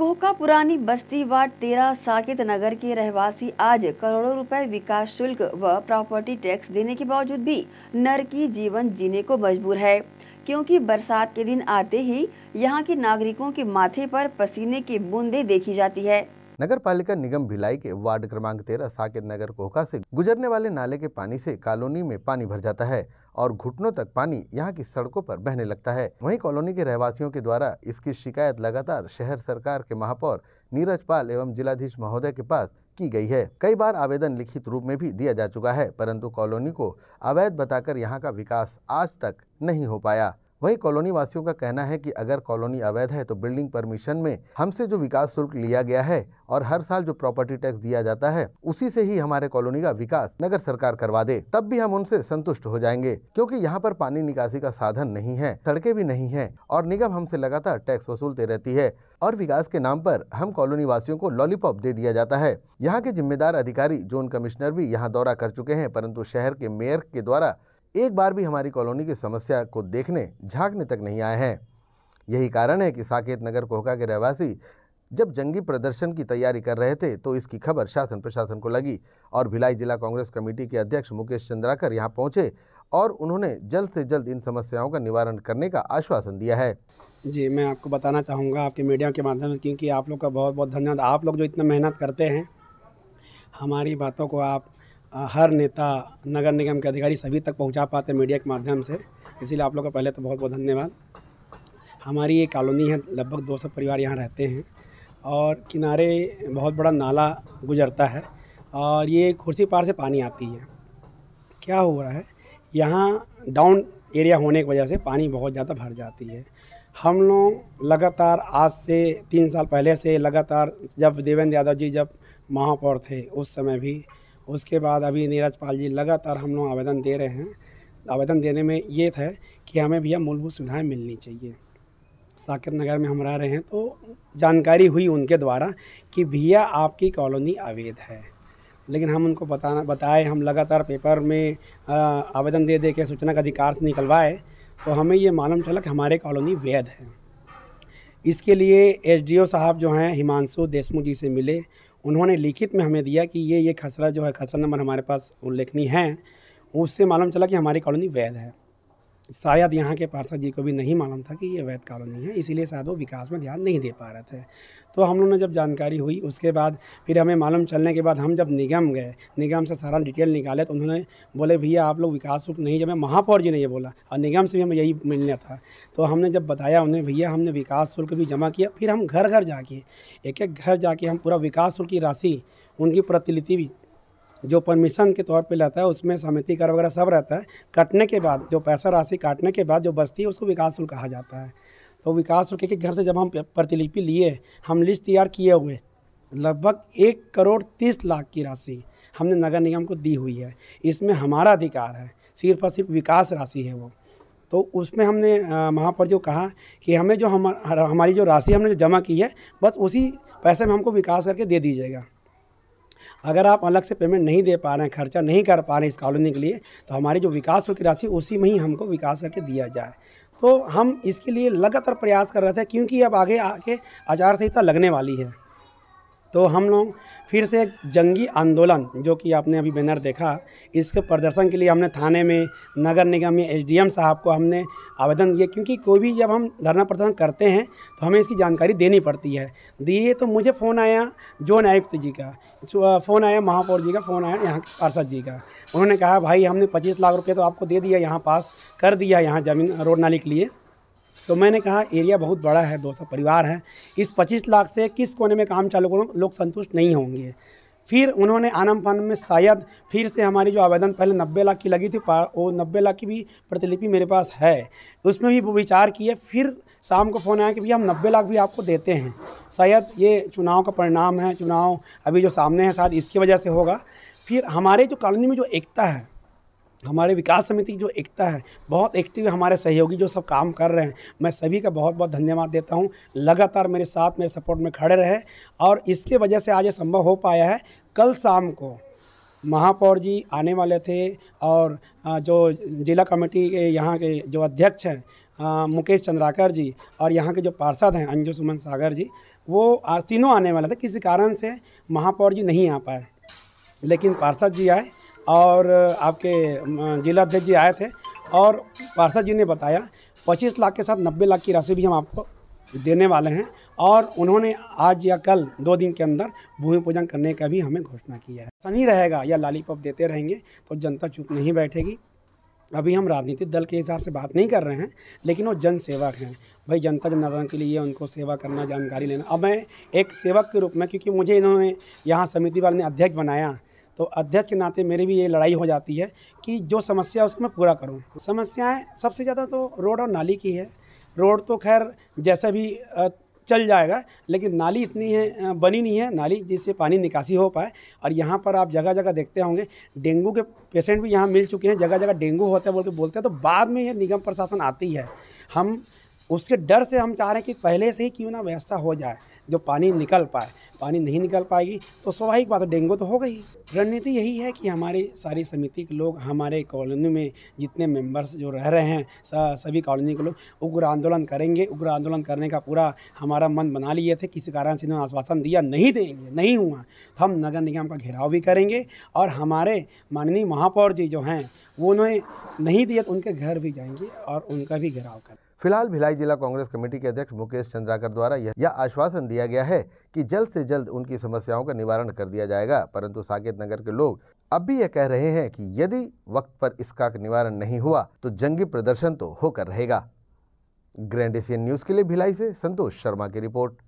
Coca पुरानी बस्ती ward तेरह साकेत नगर के रहवासी आज करोड़ों रुपए विकास शुल्क व प्रॉपर्टी टैक्स देने के बावजूद भी नरकी जीवन जीने को मजबूर है क्योंकि बरसात के दिन आते ही यहां के नागरिकों के माथे पर पसीने की बूंदे देखी जाती है नगर पालिका निगम भिलाई के वार्ड क्रमांक तेरह साकेत नगर कोहका से गुजरने वाले नाले के पानी से कॉलोनी में पानी भर जाता है और घुटनों तक पानी यहाँ की सड़कों पर बहने लगता है वहीं कॉलोनी के रहवासियों के द्वारा इसकी शिकायत लगातार शहर सरकार के महापौर नीरज पाल एवं जिलाधीश महोदय के पास की गई है कई बार आवेदन लिखित रूप में भी दिया जा चुका है परंतु कॉलोनी को अवैध बताकर यहाँ का विकास आज तक नहीं हो पाया वही कॉलोनी वासियों का कहना है कि अगर कॉलोनी अवैध है तो बिल्डिंग परमिशन में हमसे जो विकास शुल्क लिया गया है और हर साल जो प्रॉपर्टी टैक्स दिया जाता है उसी से ही हमारे कॉलोनी का विकास नगर सरकार करवा दे तब भी हम उनसे संतुष्ट हो जाएंगे क्योंकि यहाँ पर पानी निकासी का साधन नहीं है सड़कें भी नहीं है और निगम हमसे लगातार टैक्स वसूलते रहती है और विकास के नाम पर हम कॉलोनी वासियों को लॉलीपॉप दे दिया जाता है यहाँ के जिम्मेदार अधिकारी जोन कमिश्नर भी यहाँ दौरा कर चुके हैं परंतु शहर के मेयर के द्वारा एक बार भी हमारी कॉलोनी की समस्या को देखने झांकने तक नहीं आए हैं यही कारण है कि साकेत नगर कोहका के रहवासी जब जंगी प्रदर्शन की तैयारी कर रहे थे तो इसकी खबर शासन प्रशासन को लगी और भिलाई जिला कांग्रेस कमेटी के अध्यक्ष मुकेश चंद्राकर यहाँ पहुँचे और उन्होंने जल्द से जल्द इन समस्याओं का निवारण करने का आश्वासन दिया है जी मैं आपको बताना चाहूँगा आपके मीडिया के माध्यम से क्योंकि आप लोग का बहुत बहुत धन्यवाद आप लोग जो इतना मेहनत करते हैं हमारी बातों को आप हर नेता नगर निगम के अधिकारी सभी तक पहुंचा पाते मीडिया के माध्यम से इसीलिए आप लोग का पहले तो बहुत बहुत धन्यवाद हमारी ये कॉलोनी है लगभग 200 परिवार यहाँ रहते हैं और किनारे बहुत बड़ा नाला गुजरता है और ये खुर्सी पार से पानी आती है क्या हो रहा है यहाँ डाउन एरिया होने की वजह से पानी बहुत ज़्यादा भर जाती है हम लोग लगातार आज से तीन साल पहले से लगातार जब देवेंद्र यादव जी जब महापौर थे उस समय भी उसके बाद अभी नीरज पाल जी लगातार हम लोग आवेदन दे रहे हैं आवेदन देने में ये था कि हमें भैया मूलभूत सुविधाएं मिलनी चाहिए साकेत नगर में हम रह रहे हैं तो जानकारी हुई उनके द्वारा कि भैया आपकी कॉलोनी अवैध है लेकिन हम उनको बताना बताए हम लगातार पेपर में आवेदन दे दे के सूचना का अधिकार से निकलवाए तो हमें ये मालूम चला कि हमारे कॉलोनी वैध है इसके लिए एसडीओ साहब जो हैं हिमांशु देशमुख जी से मिले उन्होंने लिखित में हमें दिया कि ये ये खसरा जो है खसरा नंबर हमारे पास उल्लेखनीय है उससे मालूम चला कि हमारी कॉलोनी वैध है शायद यहाँ के पार्षद जी को भी नहीं मालूम था कि ये वैध कॉलोनी है इसीलिए शायद वो विकास में ध्यान नहीं दे पा रहे थे तो हम लोगों ने जब जानकारी हुई उसके बाद फिर हमें मालूम चलने के बाद हम जब निगम गए निगम से सारा डिटेल निकाले तो उन्होंने बोले भैया आप लोग विकास रूप नहीं जब महापौर जी ने ये बोला और निगम से भी हमें यही मिलना था तो हमने जब बताया उन्हें भैया हमने विकास शुल्क भी जमा किया फिर हम घर घर जाके एक एक घर जाके हम पूरा विकास शुल्क की राशि उनकी प्रतिलिपि भी जो परमिशन के तौर पे रहता है उसमें समिति कर वगैरह सब रहता है कटने के बाद जो पैसा राशि काटने के बाद जो बस्ती है उसको विकास शुल्क कहा जाता है तो विकास शुल्क के घर से जब हम प्रतिलिपि लिए हम लिस्ट तैयार किए हुए लगभग एक करोड़ तीस लाख की राशि हमने नगर निगम को दी हुई है इसमें हमारा अधिकार है सिर्फ और सिर्फ विकास राशि है वो तो उसमें हमने वहाँ पर जो कहा कि हमें जो हम हमारी जो राशि हमने जो जमा की है बस उसी पैसे में हमको विकास करके दे दीजिएगा अगर आप अलग से पेमेंट नहीं दे पा रहे हैं खर्चा नहीं कर पा रहे हैं इस कॉलोनी के लिए तो हमारी जो विकास की राशि उसी में ही हमको विकास करके दिया जाए तो हम इसके लिए लगातार प्रयास कर रहे थे क्योंकि अब आगे आके आचार संहिता लगने वाली है तो हम लोग फिर से एक जंगी आंदोलन जो कि आपने अभी बैनर देखा इसके प्रदर्शन के लिए हमने थाने में नगर निगम में एसडीएम साहब को हमने आवेदन दिया क्योंकि कोई भी जब हम धरना प्रदर्शन करते हैं तो हमें इसकी जानकारी देनी पड़ती है दिए तो मुझे फ़ोन आया जोन आयुक्त जी का फ़ोन आया महापौर जी का फ़ोन आया यहाँ पार्षद जी का उन्होंने कहा भाई हमने पच्चीस लाख रुपये तो आपको दे दिया यहाँ पास कर दिया यहाँ ज़मीन रोड नाली के लिए तो मैंने कहा एरिया बहुत बड़ा है दो सौ परिवार है इस पच्चीस लाख से किस कोने में काम चालू करूँ लोग संतुष्ट नहीं होंगे फिर उन्होंने आनम फान में शायद फिर से हमारी जो आवेदन पहले नब्बे लाख की लगी थी वो नब्बे लाख की भी प्रतिलिपि मेरे पास है उसमें भी वो विचार किए फिर शाम को फ़ोन आया कि भैया हम नब्बे लाख भी आपको देते हैं शायद ये चुनाव का परिणाम है चुनाव अभी जो सामने है शायद इसकी वजह से होगा फिर हमारे जो कॉलोनी में जो एकता है हमारे विकास समिति की जो एकता है बहुत एक्टिव हमारे सहयोगी जो सब काम कर रहे हैं मैं सभी का बहुत बहुत धन्यवाद देता हूं लगातार मेरे साथ मेरे सपोर्ट में खड़े रहे और इसके वजह से आज ये संभव हो पाया है कल शाम को महापौर जी आने वाले थे और जो जिला कमेटी के यहाँ के जो अध्यक्ष हैं मुकेश चंद्राकर जी और यहाँ के जो पार्षद हैं अंजू सुमन सागर जी वो तीनों आने वाले थे किसी कारण से महापौर जी नहीं आ पाए लेकिन पार्षद जी आए और आपके जिला अध्यक्ष जी आए थे और पार्षद जी ने बताया पच्चीस लाख के साथ नब्बे लाख की राशि भी हम आपको देने वाले हैं और उन्होंने आज या कल दो दिन के अंदर भूमि पूजन करने का भी हमें घोषणा किया है सनी रहेगा या लालीपॉप देते रहेंगे तो जनता चुप नहीं बैठेगी अभी हम राजनीतिक दल के हिसाब से बात नहीं कर रहे हैं लेकिन वो जन सेवक हैं भाई जनता जनार्दन के लिए उनको सेवा करना जानकारी लेना अब मैं एक सेवक के रूप में क्योंकि मुझे इन्होंने यहाँ समिति वाले ने अध्यक्ष बनाया तो अध्यक्ष के नाते मेरी भी ये लड़ाई हो जाती है कि जो समस्या उसको मैं पूरा करूँ समस्याएँ सबसे ज़्यादा तो रोड और नाली की है रोड तो खैर जैसे भी चल जाएगा लेकिन नाली इतनी है बनी नहीं है नाली जिससे पानी निकासी हो पाए और यहाँ पर आप जगह जगह देखते होंगे डेंगू के पेशेंट भी यहाँ मिल चुके हैं जगह जगह डेंगू होता है बोल के बोलते हैं तो बाद में ये निगम प्रशासन आती है हम उसके डर से हम चाह रहे हैं कि पहले से ही क्यों ना व्यवस्था हो जाए जो पानी निकल पाए पानी नहीं निकल पाएगी तो स्वाभाविक बात है डेंगू तो हो गई रणनीति यही है कि हमारी सारी समिति के लोग हमारे कॉलोनी में जितने मेंबर्स जो रह रहे हैं सभी कॉलोनी के लोग उग्र आंदोलन करेंगे उग्र आंदोलन करने का पूरा हमारा मन बना लिए थे किसी कारण से इन्होंने आश्वासन दिया नहीं देंगे नहीं हुआ तो हम नगर निगम का घेराव भी करेंगे और हमारे माननीय महापौर जी जो हैं वो उन्हें नहीं दिया तो उनके घर भी जाएंगे और उनका भी घेराव करेंगे फिलहाल भिलाई जिला कांग्रेस कमेटी के अध्यक्ष मुकेश चंद्राकर द्वारा यह आश्वासन दिया गया है कि जल्द से जल्द उनकी समस्याओं का निवारण कर दिया जाएगा परंतु साकेत नगर के लोग अब भी यह कह रहे हैं कि यदि वक्त पर इसका निवारण नहीं हुआ तो जंगी प्रदर्शन तो होकर रहेगा ग्रैंड एशियन न्यूज के लिए भिलाई से संतोष शर्मा की रिपोर्ट